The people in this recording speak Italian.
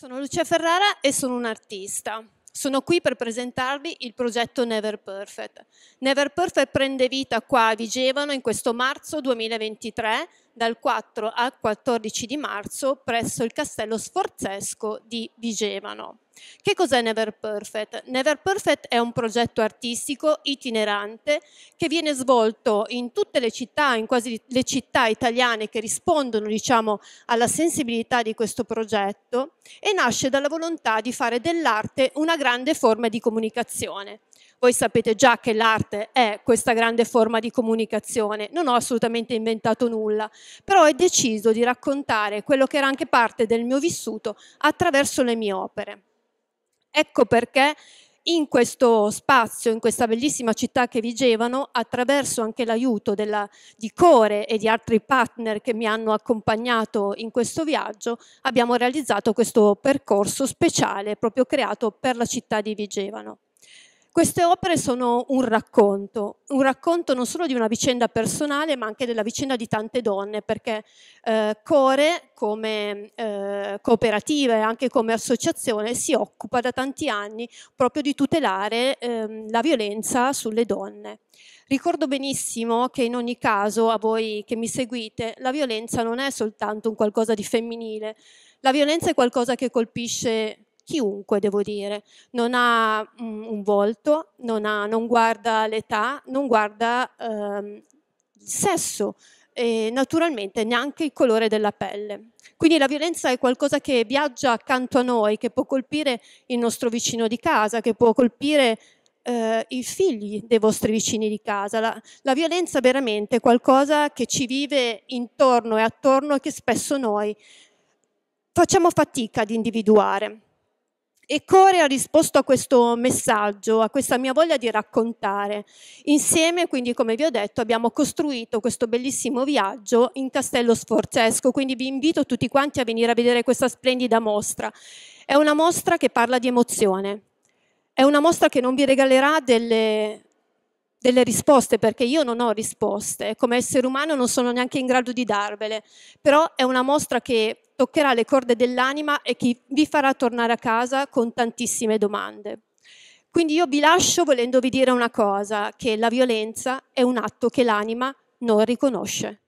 Sono Lucia Ferrara e sono un'artista. Sono qui per presentarvi il progetto Never Perfect. Never Perfect prende vita qua a Vigevano in questo marzo 2023, dal 4 al 14 di marzo, presso il Castello Sforzesco di Vigevano. Che cos'è Never Perfect? Never Perfect è un progetto artistico itinerante che viene svolto in tutte le città, in quasi le città italiane che rispondono diciamo, alla sensibilità di questo progetto e nasce dalla volontà di fare dell'arte una grande forma di comunicazione. Voi sapete già che l'arte è questa grande forma di comunicazione, non ho assolutamente inventato nulla, però ho deciso di raccontare quello che era anche parte del mio vissuto attraverso le mie opere. Ecco perché in questo spazio, in questa bellissima città che vigevano, attraverso anche l'aiuto della, di Core e di altri partner che mi hanno accompagnato in questo viaggio, abbiamo realizzato questo percorso speciale proprio creato per la città di Vigevano. Queste opere sono un racconto, un racconto non solo di una vicenda personale, ma anche della vicenda di tante donne, perché eh, Core, come eh, cooperativa e anche come associazione, si occupa da tanti anni proprio di tutelare eh, la violenza sulle donne. Ricordo benissimo che in ogni caso, a voi che mi seguite, la violenza non è soltanto un qualcosa di femminile, la violenza è qualcosa che colpisce chiunque, devo dire. Non ha um, un volto, non, ha, non, guarda l'età, non guarda ehm, il sesso e naturalmente neanche il colore della pelle. Quindi la violenza è qualcosa che viaggia accanto a noi, che può colpire il nostro vicino di casa, che può colpire eh, i figli dei vostri vicini di casa. La, la violenza veramente è qualcosa che ci vive intorno e attorno e che spesso noi facciamo fatica ad individuare. E Core ha risposto a questo messaggio, a questa mia voglia di raccontare. Insieme, quindi, come vi ho detto, abbiamo costruito questo bellissimo viaggio in Castello Sforzesco, quindi vi invito tutti quanti a venire a vedere questa splendida mostra. È una mostra che parla di emozione, è una mostra che non vi regalerà delle, delle risposte, perché io non ho risposte, come essere umano non sono neanche in grado di darvele, però è una mostra che toccherà le corde dell'anima e che vi farà tornare a casa con tantissime domande. Quindi io vi lascio volendovi dire una cosa, che la violenza è un atto che l'anima non riconosce.